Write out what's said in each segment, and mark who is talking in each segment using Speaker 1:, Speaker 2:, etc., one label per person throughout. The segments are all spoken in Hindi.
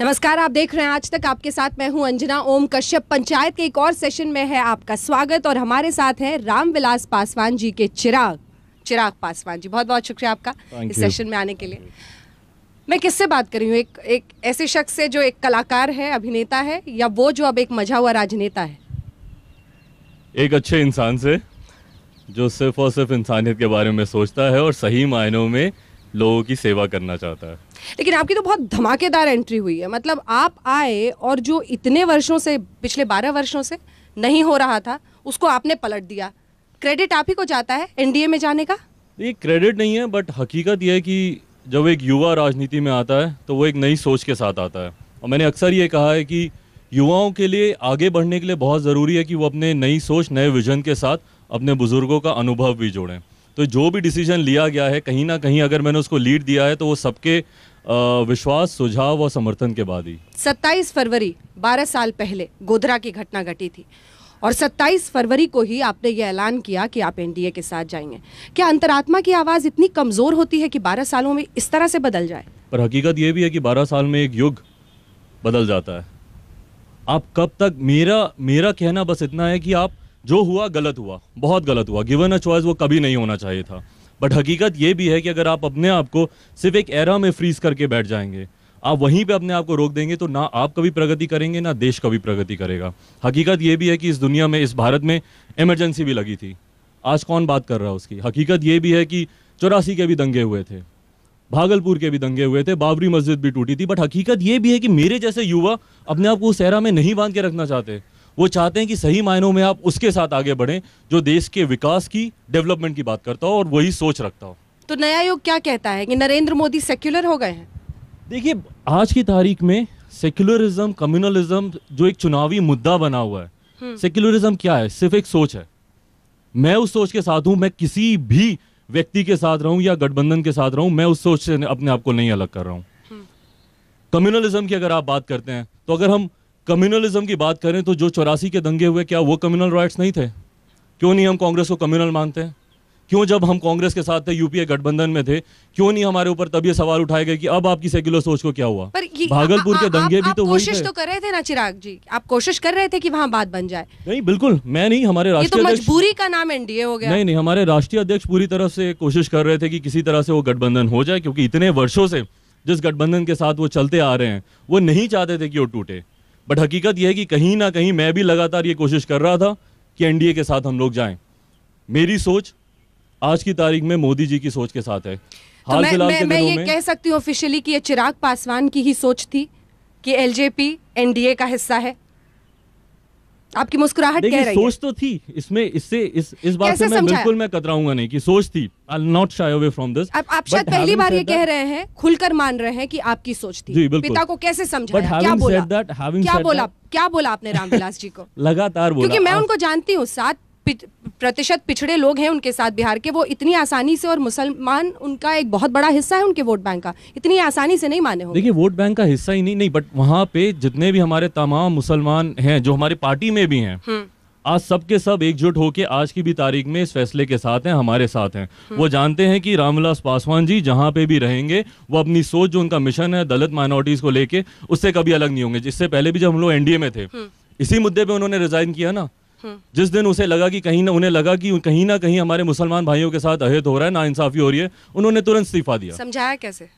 Speaker 1: नमस्कार आप देख रहे हैं आज तक आपके साथ मैं हूं अंजना ओम कश्यप पंचायत के एक और सेशन में है आपका स्वागत और हमारे साथ है रामविलास पासवान जी के चिराग चिराग पासवान जी बहुत बहुत शुक्रिया आपका Thank इस सेशन में आने के लिए मैं किससे बात कर रही हूँ एक एक ऐसे शख्स से जो एक कलाकार है अभिनेता है या वो जो अब एक मजा हुआ राजनेता है
Speaker 2: एक अच्छे इंसान से जो सिर्फ और सिर्फ इंसानियत के बारे में सोचता है और सही मायनों में लोगों की सेवा करना चाहता है
Speaker 1: लेकिन आपकी तो बहुत धमाकेदार एंट्री हुई है मतलब आप आए और जो इतने वर्षों से पिछले बारह वर्षों से नहीं हो रहा था उसको आपने पलट दिया क्रेडिट आप ही को जाता है एनडीए में जाने का
Speaker 2: ये क्रेडिट नहीं है बट हकीकत यह है कि जब एक युवा राजनीति में आता है तो वो एक नई सोच के साथ आता है और मैंने अक्सर ये कहा है कि युवाओं के लिए आगे बढ़ने के लिए बहुत ज़रूरी है कि वो अपने नई सोच नए विजन के साथ अपने बुज़ुर्गों का अनुभव भी जोड़ें तो जो भी डिसीजन लिया गया है कहीं ना कहीं अगर मैंने उसको लीड दिया है तो वो सबके विश्वास सुझाव और समर्थन के बाद ही
Speaker 1: 27 फरवरी 12 साल पहले गोधरा की घटना घटी थी और 27 फरवरी को ही आपने ये ऐलान किया कि आप एनडीए के साथ जाएंगे क्या अंतरात्मा की आवाज़ इतनी कमज़ोर होती है कि 12 सालों में इस तरह से बदल जाए
Speaker 2: पर हकीकत ये भी है कि 12 साल में एक युग बदल जाता है आप कब तक मेरा मेरा कहना बस इतना है कि आप जो हुआ गलत हुआ बहुत गलत हुआ गिवन अ चॉइस वो कभी नहीं होना चाहिए था बट हकीकत ये भी है कि अगर आप अपने आप को सिर्फ एक एरा में फ्रीज करके बैठ जाएंगे आप वहीं पे अपने आप को रोक देंगे तो ना आप कभी प्रगति करेंगे ना देश कभी प्रगति करेगा हकीकत ये भी है कि इस दुनिया में इस भारत में इमरजेंसी भी लगी थी आज कौन बात कर रहा है उसकी हकीकत ये भी है कि चौरासी के भी दंगे हुए थे भागलपुर के भी दंगे हुए थे बाबरी मस्जिद भी टूटी थी बट हकीकत ये भी है कि मेरे जैसे युवा अपने आप को उस एरा में नहीं बांध के रखना चाहते वो चाहते हैं कि सही मायनों में आप उसके साथ आगे बढ़ें जो देश के विकास की डेवलपमेंट की बात करता हो और वही सोच रखता हो
Speaker 1: तो नया योग क्या कहता है कि नरेंद्र मोदी सेक्युलर हो गए हैं देखिए
Speaker 2: आज की तारीख में सेक्युलरिज्म कम्युनलिज्म जो एक चुनावी मुद्दा बना हुआ है सेक्युलरिज्म हम्म। क्या है सिर्फ एक सोच है मैं उस सोच के साथ हूँ मैं किसी भी व्यक्ति के साथ रहूं या गठबंधन के साथ रहूं मैं उस सोच से अपने आप को नहीं अलग कर रहा हूँ कम्युनलिज्म की अगर आप बात करते हैं तो अगर हम कम्युनलिज्म की बात करें तो जो चौरासी के दंगे हुए क्या वो कम्युनल राइट्स नहीं थे क्यों नहीं हम कांग्रेस को कम्युनल मानते हैं क्यों जब हम कांग्रेस के साथ थे यूपीए गठबंधन में थे क्यों नहीं हमारे ऊपर तब ये सवाल उठाए गए कि अब आपकी सेक्युलर सोच को क्या हुआ भागलपुर के दंगे भी तो कोशिश तो कर
Speaker 1: रहे थे ना चिराग जी आप कोशिश कर रहे थे कि वहाँ बात बन जाए नहीं
Speaker 2: बिल्कुल मैं नहीं हमारे तो राष्ट्रीय तो मजबूरी
Speaker 1: का नाम एनडीए हो गया नहीं
Speaker 2: नहीं हमारे राष्ट्रीय अध्यक्ष पूरी तरह से कोशिश कर रहे थे कि किसी तरह से वो गठबंधन हो जाए क्योंकि इतने वर्षों से जिस गठबंधन के साथ वो चलते आ रहे हैं वो नहीं चाहते थे कि वो टूटे बट हकीकत यह है कि कहीं ना कहीं मैं भी लगातार ये कोशिश कर रहा था कि एनडीए के साथ हम लोग जाएं मेरी सोच आज की तारीख में मोदी जी की सोच के साथ है तो हाल तो मैं, मैं, मैं ये कह
Speaker 1: सकती हूँ ऑफिशियली कि ये चिराग पासवान की ही सोच थी कि एलजेपी एनडीए का हिस्सा है आपकी मुस्कुराहट कह रही सोच
Speaker 2: तो थी इसमें इससे इस इस बात से मैं बिल्कुल मैं कतराऊंगा नहीं कि सोच थी I not shy away from this आप, शायद पहली बार ये कह
Speaker 1: रहे हैं खुलकर मान रहे हैं कि आपकी सोच थी पिता को कैसे समझाया क्या बोला
Speaker 2: क्या बोला
Speaker 1: क्या बोला आपने रामविलास जी को
Speaker 2: लगातार बोला क्योंकि मैं उनको
Speaker 1: जानती हूँ सात प्रतिशत पिछड़े लोग हैं उनके साथ बिहार के वो इतनी आसानी से और मुसलमान उनका एक बहुत बड़ा हिस्सा है उनके वोट बैंक का इतनी आसानी से नहीं माने हो
Speaker 2: देखिए वोट बैंक का हिस्सा ही नहीं नहीं बट वहाँ पे जितने भी हमारे तमाम मुसलमान हैं जो हमारी पार्टी में भी हैं हम्म। आज सबके सब, सब एकजुट होकर आज की भी तारीख में इस फैसले के साथ हैं हमारे साथ हैं हम्म। वो जानते हैं कि रामविलास पासवान जी जहां पे भी रहेंगे वो अपनी सोच जो उनका मिशन है दलित माइनॉरिटीज को लेके उससे कभी अलग नहीं होंगे जिससे पहले भी जब हम लोग एनडीए में थे हम्म। इसी मुद्दे पे उन्होंने रिजाइन किया ना जिस दिन उसे लगा कि कहीं ना उन्हें लगा कि कहीं ना कहीं हमारे मुसलमान भाइयों के साथ अहित हो रहा है ना इंसाफी हो रही है उन्होंने तुरंत इस्तीफा दिया
Speaker 1: समझाया कैसे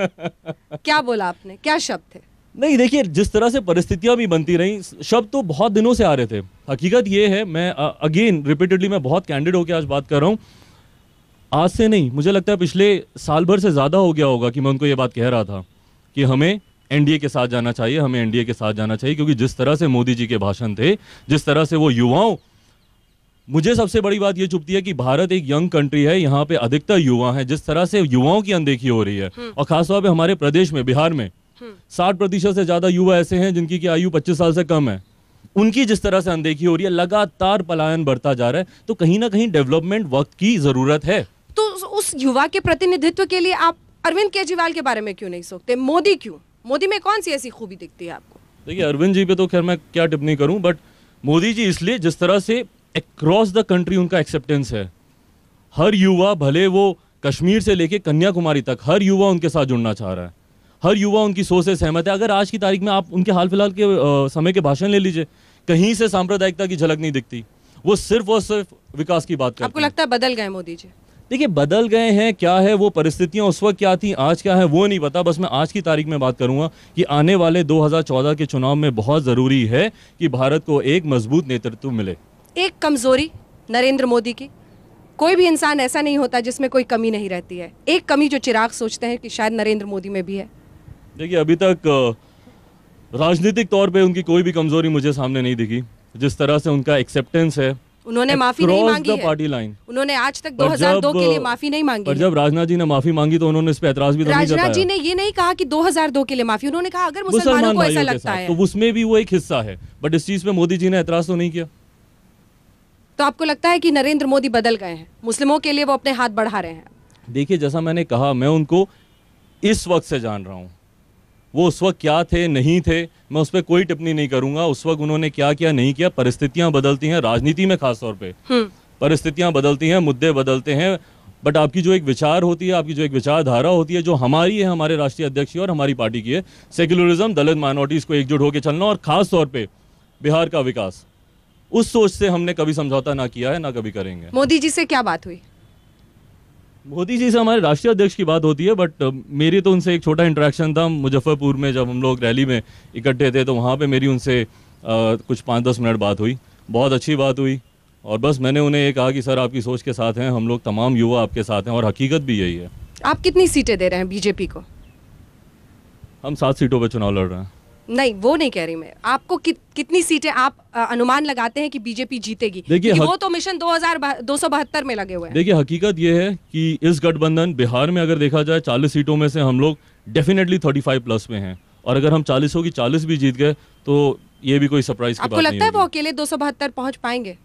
Speaker 1: क्या बोला आपने क्या शब्द थे
Speaker 2: नहीं देखिए जिस तरह से परिस्थितियां भी बनती रहीं शब्द तो बहुत दिनों से आ रहे थे हकीकत ये है मैं अगेन रिपीटेडली मैं बहुत कैंडिड होकर आज बात कर रहा हूँ आज से नहीं मुझे लगता है पिछले साल भर से ज़्यादा हो गया होगा कि मैं उनको ये बात कह रहा था कि हमें एनडीए के साथ जाना चाहिए हमें एनडीए के साथ जाना चाहिए क्योंकि जिस तरह से मोदी जी के भाषण थे जिस तरह से वो युवाओं मुझे सबसे बड़ी बात ये चुपती है कि भारत एक यंग कंट्री है यहाँ पे अधिकतर युवा हैं जिस तरह से युवाओं की अनदेखी हो रही है हम्म। और खासतौर पर हमारे प्रदेश में बिहार में हम्म। साठ प्रतिशत से ज्यादा युवा ऐसे हैं जिनकी की आयु पच्चीस साल से कम है उनकी जिस तरह से अनदेखी हो रही है लगातार पलायन बढ़ता जा रहा है तो कहीं ना कहीं डेवलपमेंट वक्त की जरूरत है
Speaker 1: तो उस युवा के प्रतिनिधित्व के लिए आप अरविंद केजरीवाल के बारे में क्यों नहीं सोचते मोदी क्यों मोदी में कौन सी ऐसी खूबी दिखती है आपको
Speaker 2: देखिए अरविंद जी पे तो खैर मैं क्या टिप्पणी करूं बट मोदी जी इसलिए जिस तरह से अक्रॉस द कंट्री उनका एक्सेप्टेंस है हर युवा भले वो कश्मीर से लेके कन्याकुमारी तक हर युवा उनके साथ जुड़ना चाह रहा है हर युवा उनकी सोच से सहमत है अगर आज की तारीख में आप उनके हाल फिलहाल के आ, समय के भाषण ले लीजिए कहीं से सांप्रदायिकता की झलक नहीं दिखती वो सिर्फ और सिर्फ विकास की बात
Speaker 1: आपको लगता है बदल गए मोदी जी
Speaker 2: देखिए बदल गए हैं क्या है वो परिस्थितियां उस वक्त क्या थी आज क्या है वो नहीं पता बस मैं आज की तारीख में बात करूंगा कि आने वाले 2014 के चुनाव में बहुत ज़रूरी है कि भारत को एक मजबूत नेतृत्व मिले
Speaker 1: एक कमज़ोरी नरेंद्र मोदी की कोई भी इंसान ऐसा नहीं होता जिसमें कोई कमी नहीं रहती है एक कमी जो चिराग सोचते हैं कि शायद नरेंद्र मोदी में भी है
Speaker 2: देखिए अभी तक राजनीतिक तौर पर उनकी कोई भी कमज़ोरी मुझे सामने नहीं दिखी जिस तरह से उनका एक्सेप्टेंस है उन्होंने माफी नहीं मांगी पार्टी लाइन
Speaker 1: उन्होंने आज तक 2002 के लिए माफी नहीं मांगी पर जब
Speaker 2: राजनाथ जी ने माफी मांगी तो उन्होंने इस पर एतराज भी तो राजनाथ जी
Speaker 1: ने ये नहीं कहा कि 2002 के लिए माफी उन्होंने कहा अगर मुसलमानों को ऐसा लगता है तो
Speaker 2: उसमें भी वो एक हिस्सा है बट इस चीज पे मोदी जी ने एतराज तो नहीं किया
Speaker 1: तो आपको लगता है की नरेंद्र मोदी बदल गए हैं मुस्लिमों के लिए वो अपने हाथ बढ़ा रहे हैं
Speaker 2: देखिये जैसा मैंने कहा मैं उनको इस वक्त से जान रहा हूँ वो उस वक्त क्या थे नहीं थे मैं उस पर कोई टिप्पणी नहीं करूंगा उस वक्त उन्होंने क्या किया नहीं किया परिस्थितियां बदलती हैं राजनीति में खासतौर पर हम्म। परिस्थितियां बदलती हैं मुद्दे बदलते हैं बट आपकी जो एक विचार होती है आपकी जो एक विचारधारा होती है जो हमारी है हमारे राष्ट्रीय अध्यक्ष की और हमारी पार्टी की है सेक्युलरिज्म दलित माइनॉरिटीज़ को एकजुट होकर चलना और ख़ास तौर पे बिहार का विकास उस सोच से हमने कभी समझौता ना किया है ना कभी करेंगे
Speaker 1: मोदी जी से क्या बात हुई
Speaker 2: मोदी जी से हमारे राष्ट्रीय अध्यक्ष की बात होती है बट uh, मेरी तो उनसे एक छोटा इंटरेक्शन था मुजफ्फरपुर में जब हम लोग रैली में इकट्ठे थे तो वहाँ पे मेरी उनसे uh, कुछ पाँच दस मिनट बात हुई बहुत अच्छी बात हुई और बस मैंने उन्हें ये कहा कि सर आपकी सोच के साथ हैं हम लोग तमाम युवा आपके साथ हैं और हकीकत भी यही है
Speaker 1: आप कितनी सीटें दे रहे हैं बीजेपी को
Speaker 2: हम सात सीटों पर चुनाव लड़ रहे हैं
Speaker 1: नहीं वो नहीं कह रही मैं आपको कि, कितनी सीटें आप आ, अनुमान लगाते हैं कि बीजेपी जीतेगी देखिए हक... वो तो मिशन दो हजार दो सौ बहत्तर में लगे हुए हैं
Speaker 2: देखिए हकीकत ये है कि इस गठबंधन बिहार में अगर देखा जाए चालीस सीटों में से हम लोग डेफिनेटली थर्टी फाइव प्लस में हैं और अगर हम चालीसों की चालीस भी जीत गए तो ये भी कोई सरप्राइज आपको लगता है
Speaker 1: वो अकेले दो सौ बहत्तर पहुंच पाएंगे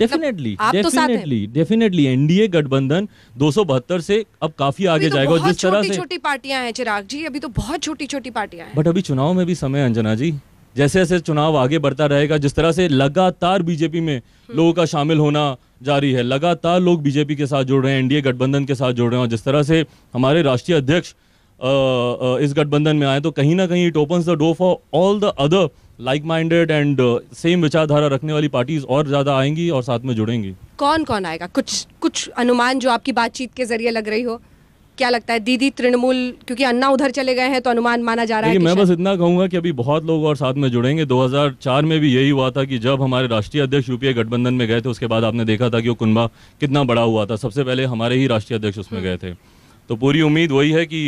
Speaker 2: डेफिनेटली डेफिनेटली डेफिनेटली एनडीए गठबंधन दो से अब काफी आगे तो जाएगा जिस तरह से छोटी
Speaker 1: पार्टियां हैं चिराग जी अभी तो बहुत छोटी छोटी पार्टियां हैं
Speaker 2: बट अभी चुनाव में भी समय अंजना जी जैसे जैसे चुनाव आगे बढ़ता रहेगा जिस तरह से लगातार बीजेपी में हम्म। लोगों का शामिल होना जारी है लगातार लोग बीजेपी के साथ जुड़ रहे हैं एनडीए गठबंधन के साथ जुड़ रहे हैं और जिस तरह से हमारे राष्ट्रीय अध्यक्ष इस गठबंधन में आए तो कहीं ना कहीं it open the door for all the other like minded and same विचारधारा रखने वाली पार्टीज और ज़्यादा आएंगी और साथ में जुड़ेंगी
Speaker 1: कौन कौन आएगा कुछ कुछ अनुमान जो आपकी बातचीत के जरिए लग रही हो क्या लगता है दीदी तृणमूल क्योंकि अन्ना उधर चले गए हैं तो अनुमान माना जा रहा है मैं बस
Speaker 2: इतना कहूंगा कि अभी बहुत लोग और साथ में जुड़ेंगे 2004 में भी यही हुआ था कि जब हमारे राष्ट्रीय अध्यक्ष यूपीए गठबंधन में गए थे उसके बाद आपने देखा था कि वो कुनबा कितना बड़ा हुआ था सबसे पहले हमारे ही राष्ट्रीय अध्यक्ष उसमें हम्म। गए थे तो पूरी उम्मीद वही है कि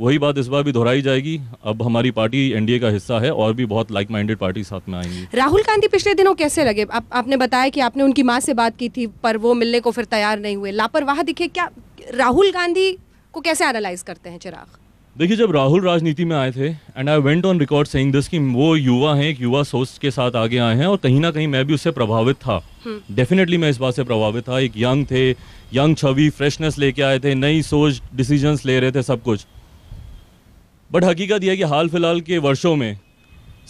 Speaker 2: वही बात इस बार भी दोहराई जाएगी अब हमारी पार्टी एनडीए का हिस्सा है और भी बहुत लाइक माइंडेड पार्टी साथ में आएंगी
Speaker 1: राहुल गांधी पिछले दिनों कैसे लगे आप, आपने बताया कि आपने उनकी माँ से बात की थी पर वो मिलने को फिर तैयार नहीं हुए लापरवाह दिखे क्या राहुल गांधी को कैसे एनालाइज करते हैं चिराग
Speaker 2: देखिए जब राहुल राजनीति में आए थे and I went on record saying this कि वो युवा हैं एक युवा सोच के साथ आगे आए हैं और कहीं ना कहीं मैं भी उससे प्रभावित था डेफिनेटली हम्म। मैं इस बात से प्रभावित था एक यंग थे यंग छवि फ्रेशनेस लेके आए थे नई सोच डिसीजंस ले रहे थे सब कुछ बट हकीकत यह है कि हाल फिलहाल के वर्षों में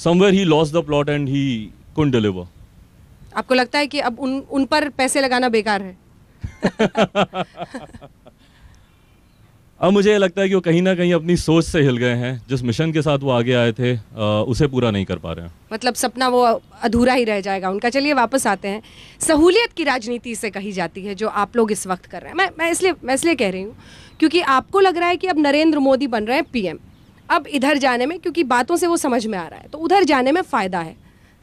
Speaker 2: somewhere he lost the plot and he couldn't deliver
Speaker 1: आपको लगता है कि अब उन उन पर पैसे लगाना बेकार है
Speaker 2: अब मुझे ये लगता है कि वो कहीं ना कहीं अपनी सोच से हिल गए हैं जिस मिशन के साथ वो आगे आए थे आ, उसे पूरा नहीं कर पा रहे हैं
Speaker 1: मतलब सपना वो अधूरा ही रह जाएगा उनका चलिए वापस आते हैं सहूलियत की राजनीति से कही जाती है जो आप लोग इस वक्त कर रहे हैं मैं मैं इसलिए मैं इसलिए कह रही हूँ क्योंकि आपको लग रहा है कि अब नरेंद्र मोदी बन रहे हैं पीएम अब इधर जाने में क्योंकि बातों से वो समझ में आ रहा है तो उधर जाने में फ़ायदा है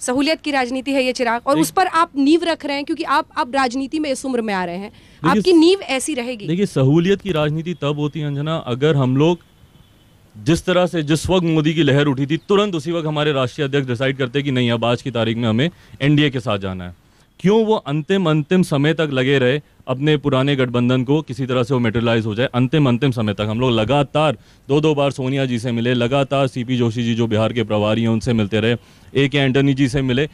Speaker 1: सहूलियत की राजनीति है ये चिराग और उस पर आप नींव रख रहे हैं क्योंकि आप अब राजनीति में इस उम्र में आ रहे हैं आपकी नींव ऐसी रहेगी
Speaker 2: देखिए सहूलियत की राजनीति तब होती है अंजना अगर हम लोग जिस तरह से जिस वक्त मोदी की लहर उठी थी तुरंत उसी वक्त हमारे राष्ट्रीय अध्यक्ष डिसाइड करते कि नहीं अब आज की तारीख में हमें एनडीए के साथ जाना है क्यों वो अंतिम अंतिम समय तक लगे रहे अपने पुराने गठबंधन को किसी तरह से वो मेटरलाइज हो जाए अंतिम अंतिम समय तक हम लोग लगातार दो दो बार सोनिया जी से मिले लगातार सीपी जोशी जी जो बिहार के प्रभारी हैं उनसे मिलते रहे ए के एंटनी जी से मिले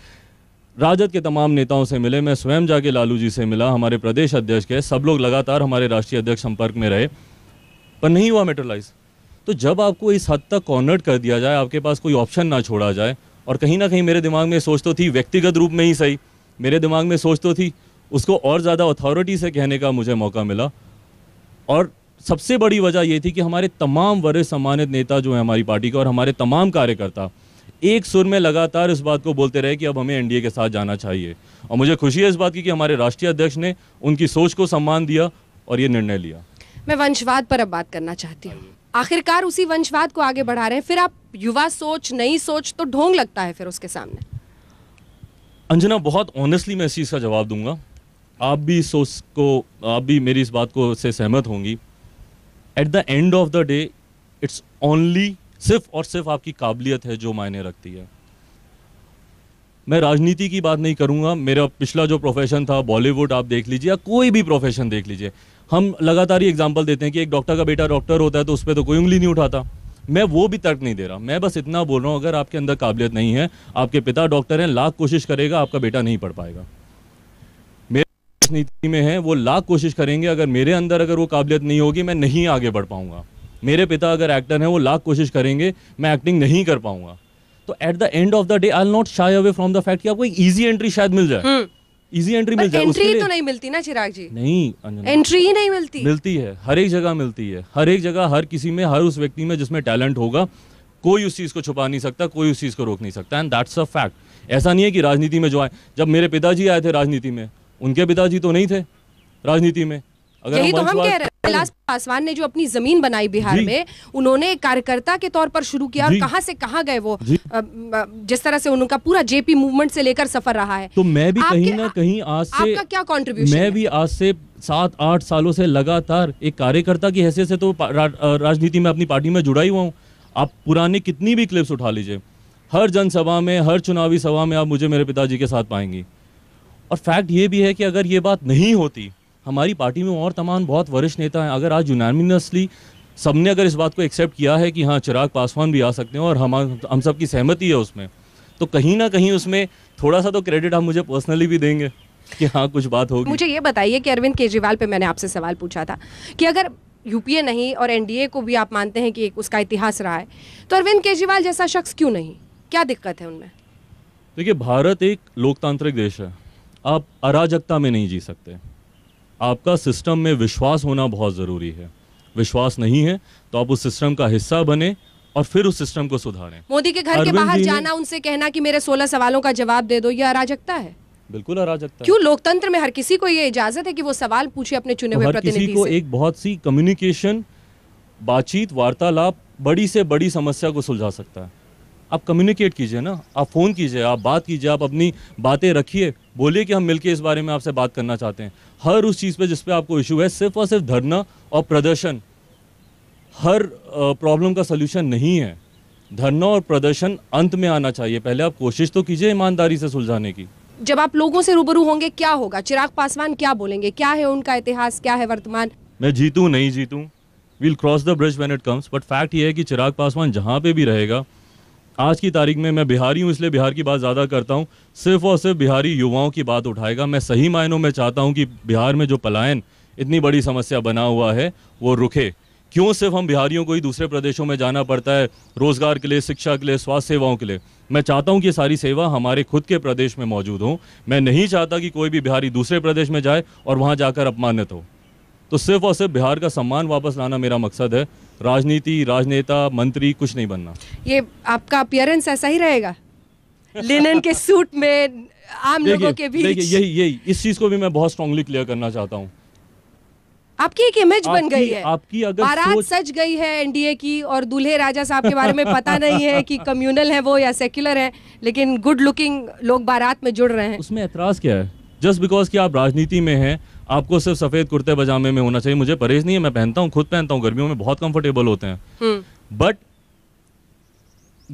Speaker 2: राजद के तमाम नेताओं से मिले मैं स्वयं जाके लालू जी से मिला हमारे प्रदेश अध्यक्ष के सब लोग लगातार हमारे राष्ट्रीय अध्यक्ष संपर्क में रहे पर नहीं हुआ मेटरलाइज तो जब आपको इस हद तक कॉर्नर्ड कर दिया जाए आपके पास कोई ऑप्शन ना छोड़ा जाए और कहीं ना कहीं मेरे दिमाग में सोच तो थी व्यक्तिगत रूप में ही सही मेरे दिमाग में सोच तो थी उसको और ज़्यादा अथॉरिटी से कहने का मुझे मौका मिला और सबसे बड़ी वजह ये थी कि हमारे तमाम वरिष्ठ सम्मानित नेता जो हैं हमारी पार्टी के और हमारे तमाम कार्यकर्ता एक सुर में लगातार इस बात को बोलते रहे कि अब हमें एनडीए के साथ जाना चाहिए और मुझे खुशी है इस बात की कि हमारे राष्ट्रीय अध्यक्ष ने उनकी सोच को सम्मान दिया और ये निर्णय लिया
Speaker 1: मैं वंशवाद पर अब बात करना चाहती हूँ आखिरकार उसी वंशवाद को आगे बढ़ा रहे हैं फिर आप युवा सोच नई सोच तो ढोंग लगता है फिर उसके सामने
Speaker 2: अंजना बहुत ऑनेस्टली मैं इस चीज़ का जवाब दूंगा आप भी इस सोच को आप भी मेरी इस बात को से सहमत होंगी at the end of the day it's only सिर्फ और सिर्फ आपकी काबिलियत है जो मायने रखती है मैं राजनीति की बात नहीं करूंगा मेरा पिछला जो प्रोफेशन था बॉलीवुड आप देख लीजिए या कोई भी प्रोफेशन देख लीजिए हम लगातार ही एग्जाम्पल देते हैं कि एक डॉक्टर का बेटा डॉक्टर होता है तो उस पर तो कोई उंगली नहीं उठाता मैं वो भी तर्क नहीं दे रहा मैं बस इतना बोल रहा हूँ अगर आपके अंदर काबिलियत नहीं है आपके पिता डॉक्टर हैं लाख कोशिश करेगा आपका बेटा नहीं पढ़ पाएगा मेरे नीति में है वो लाख कोशिश करेंगे अगर मेरे अंदर अगर वो काबिलियत नहीं होगी मैं नहीं आगे बढ़ पाऊंगा मेरे पिता अगर एक्टर हैं वो लाख कोशिश करेंगे मैं एक्टिंग नहीं कर पाऊंगा तो at the end of the day I not shy away from the fact कि आपको एक ईजी एंट्री शायद मिल जाए हम्म। इजी एंट्री मिल जाए एंट्री तो
Speaker 1: नहीं मिलती ना चिराग जी
Speaker 2: नहीं एंट्री ही नहीं मिलती मिलती है हर एक जगह मिलती है हर एक जगह हर किसी में हर उस व्यक्ति में जिसमें टैलेंट होगा कोई उस चीज़ को छुपा नहीं सकता कोई उस चीज़ को रोक नहीं सकता एंड दैट्स अ फैक्ट ऐसा नहीं है कि राजनीति में जो आए जब मेरे पिताजी आए थे राजनीति में उनके पिताजी तो नहीं थे राजनीति में अगर हम तो हम कह रहे हैं
Speaker 1: कैलाश पासवान ने जो अपनी जमीन बनाई बिहार में उन्होंने कार्यकर्ता के तौर पर शुरू किया और कहा से कहा गए वो जिस तरह से उनका पूरा जेपी मूवमेंट से लेकर सफर रहा है तो
Speaker 2: मैं भी कहीं ना कहीं आज से आपका
Speaker 1: क्या कॉन्ट्रीब्यूशन मैं
Speaker 2: भी आज से सात आठ सालों से लगातार एक कार्यकर्ता की हैसियत से तो राजनीति में अपनी पार्टी में जुड़ा ही हुआ हूँ आप पुराने कितनी भी क्लिप्स उठा लीजिए हर जनसभा में हर चुनावी सभा में आप मुझे मेरे पिताजी के साथ पाएंगी और फैक्ट ये भी है कि अगर ये बात नहीं होती हमारी पार्टी में और तमाम बहुत वरिष्ठ नेता हैं अगर आज यूनानिमसली सबने अगर इस बात को एक्सेप्ट किया है कि हाँ चिराग पासवान भी आ सकते हैं और हम हम सब की सहमति है उसमें तो कहीं ना कहीं उसमें थोड़ा सा तो क्रेडिट हम मुझे पर्सनली भी देंगे कि हाँ कुछ बात होगी मुझे
Speaker 1: ये बताइए कि अरविंद केजरीवाल पे मैंने आपसे सवाल पूछा था कि अगर यूपीए नहीं और एनडीए को भी आप मानते हैं कि एक उसका इतिहास रहा है तो अरविंद केजरीवाल जैसा शख्स क्यों नहीं क्या दिक्कत है उनमें
Speaker 2: देखिए भारत एक लोकतांत्रिक देश है आप अराजकता में नहीं जी सकते आपका सिस्टम में विश्वास होना बहुत ज़रूरी है विश्वास नहीं है तो आप उस सिस्टम का हिस्सा बने और फिर उस सिस्टम को सुधारें
Speaker 1: मोदी के घर के बाहर जाना उनसे कहना कि मेरे सोलह सवालों का जवाब दे दो ये अराजकता है
Speaker 2: बिल्कुल अराजकता क्यों
Speaker 1: लोकतंत्र में हर किसी को ये इजाजत है कि वो सवाल पूछे अपने चुने तो हुए प्रतिनिधि को से?
Speaker 2: एक बहुत सी कम्युनिकेशन बातचीत वार्तालाप बड़ी से बड़ी समस्या को सुलझा सकता है आप कम्युनिकेट कीजिए ना आप फ़ोन कीजिए आप बात कीजिए आप अपनी बातें रखिए बोलिए कि हम मिलके इस बारे में आपसे बात करना चाहते हैं हर उस चीज़ पे जिस पे आपको इशू है सिर्फ और सिर्फ धरना और प्रदर्शन हर प्रॉब्लम का सलूशन नहीं है धरना और प्रदर्शन अंत में आना चाहिए पहले आप कोशिश तो कीजिए ईमानदारी से सुलझाने की
Speaker 1: जब आप लोगों से रूबरू होंगे क्या होगा चिराग पासवान क्या बोलेंगे क्या है उनका इतिहास क्या है वर्तमान
Speaker 2: मैं जीतूँ नहीं जीतूँ will cross the bridge when it comes but fact ये है कि चिराग पासवान जहाँ पे भी रहेगा आज की तारीख में मैं बिहारी हूँ इसलिए बिहार की बात ज़्यादा करता हूँ सिर्फ और सिर्फ बिहारी युवाओं की बात उठाएगा मैं सही मायनों में चाहता हूँ कि बिहार में जो पलायन इतनी बड़ी समस्या बना हुआ है वो रुके क्यों सिर्फ हम बिहारियों को ही दूसरे प्रदेशों में जाना पड़ता है रोज़गार के लिए शिक्षा के लिए स्वास्थ्य सेवाओं के लिए मैं चाहता हूं कि सारी सेवा हमारे खुद के प्रदेश में मौजूद हो मैं नहीं चाहता कि कोई भी बिहारी दूसरे प्रदेश में जाए और वहां जाकर अपमानित हो तो सिर्फ और सिर्फ बिहार का सम्मान वापस लाना मेरा मकसद है राजनीति राजनेता मंत्री कुछ नहीं बनना
Speaker 1: ये आपका अपियरेंस ऐसा ही रहेगा लिनन के सूट में आम लोगों के बीच यही
Speaker 2: यही इस चीज को भी मैं बहुत स्ट्रांगली क्लियर करना चाहता हूँ
Speaker 1: आपकी एक इमेज बन गई है आपकी अगर बारात सोच... सच गई है एनडीए की और दूल्हे राजा साहब के बारे में पता नहीं है कि कम्युनल है वो या सेक्युलर है लेकिन गुड लुकिंग लोग बारात में जुड़ रहे हैं उसमें एतराज
Speaker 2: क्या है जस्ट बिकॉज कि आप राजनीति में हैं आपको सिर्फ सफ़ेद कुर्ते पजामे में होना चाहिए मुझे परहेज नहीं है मैं पहनता हूँ खुद पहनता हूँ गर्मियों में बहुत कंफर्टेबल होते हैं बट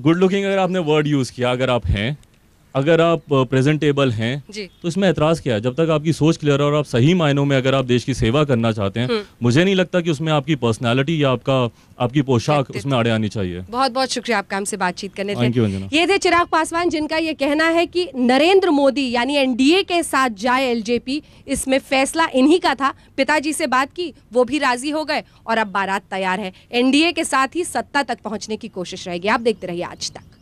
Speaker 2: गुड लुकिंग अगर आपने वर्ड यूज़ किया अगर आप हैं अगर आप प्रेजेंटेबल हैं तो इसमें एतराज़ क्या है जब तक आपकी सोच क्लियर है और आप सही मायनों में अगर आप देश की सेवा करना चाहते हैं हम्म। मुझे नहीं लगता कि उसमें आपकी पर्सनैलिटी या आपका आपकी पोशाक उसमें आड़े आनी चाहिए
Speaker 1: बहुत बहुत शुक्रिया आपका हमसे बातचीत करने थे ये थे चिराग पासवान जिनका ये कहना है कि नरेंद्र मोदी यानी एनडीए के साथ जाए एलजेपी इसमें फैसला इन्हीं का था पिताजी से बात की वो भी राजी हो गए और अब बारात तैयार है एनडीए के साथ ही सत्ता तक पहुंचने की कोशिश रहेगी आप देखते रहिए आज तक